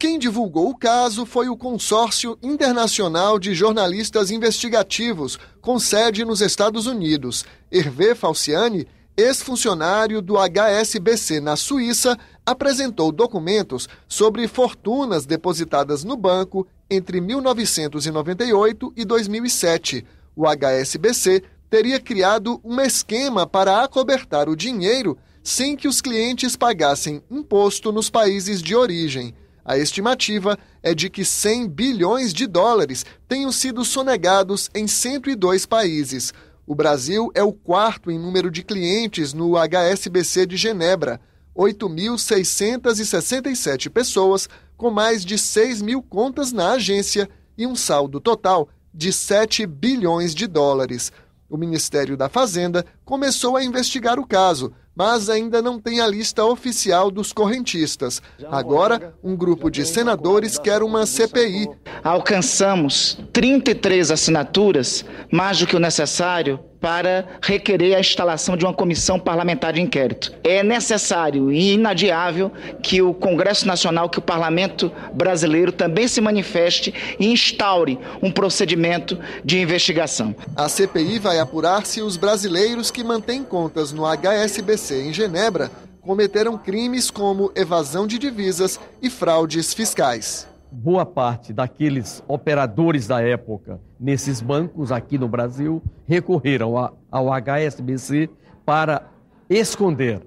Quem divulgou o caso foi o Consórcio Internacional de Jornalistas Investigativos, com sede nos Estados Unidos. Hervé Falciani, ex-funcionário do HSBC na Suíça, apresentou documentos sobre fortunas depositadas no banco entre 1998 e 2007. O HSBC teria criado um esquema para acobertar o dinheiro sem que os clientes pagassem imposto nos países de origem. A estimativa é de que 100 bilhões de dólares tenham sido sonegados em 102 países. O Brasil é o quarto em número de clientes no HSBC de Genebra, 8.667 pessoas, com mais de 6 mil contas na agência e um saldo total de 7 bilhões de dólares. O Ministério da Fazenda começou a investigar o caso, mas ainda não tem a lista oficial dos correntistas. Agora, um grupo de senadores quer uma CPI. Alcançamos 33 assinaturas, mais do que o necessário para requerer a instalação de uma comissão parlamentar de inquérito. É necessário e inadiável que o Congresso Nacional, que o Parlamento brasileiro também se manifeste e instaure um procedimento de investigação. A CPI vai apurar se os brasileiros que mantêm contas no HSBC em Genebra cometeram crimes como evasão de divisas e fraudes fiscais boa parte daqueles operadores da época nesses bancos aqui no Brasil recorreram ao HSBC para esconder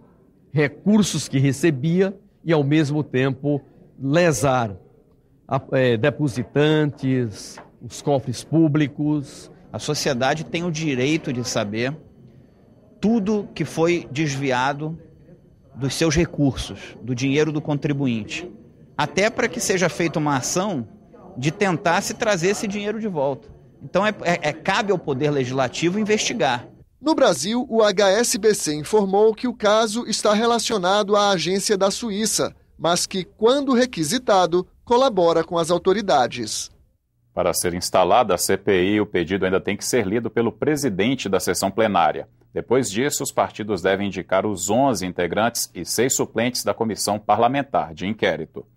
recursos que recebia e, ao mesmo tempo, lesar é, depositantes, os cofres públicos. A sociedade tem o direito de saber tudo que foi desviado dos seus recursos, do dinheiro do contribuinte até para que seja feita uma ação de tentar se trazer esse dinheiro de volta. Então, é, é, é cabe ao Poder Legislativo investigar. No Brasil, o HSBC informou que o caso está relacionado à agência da Suíça, mas que, quando requisitado, colabora com as autoridades. Para ser instalada a CPI, o pedido ainda tem que ser lido pelo presidente da sessão plenária. Depois disso, os partidos devem indicar os 11 integrantes e seis suplentes da comissão parlamentar de inquérito.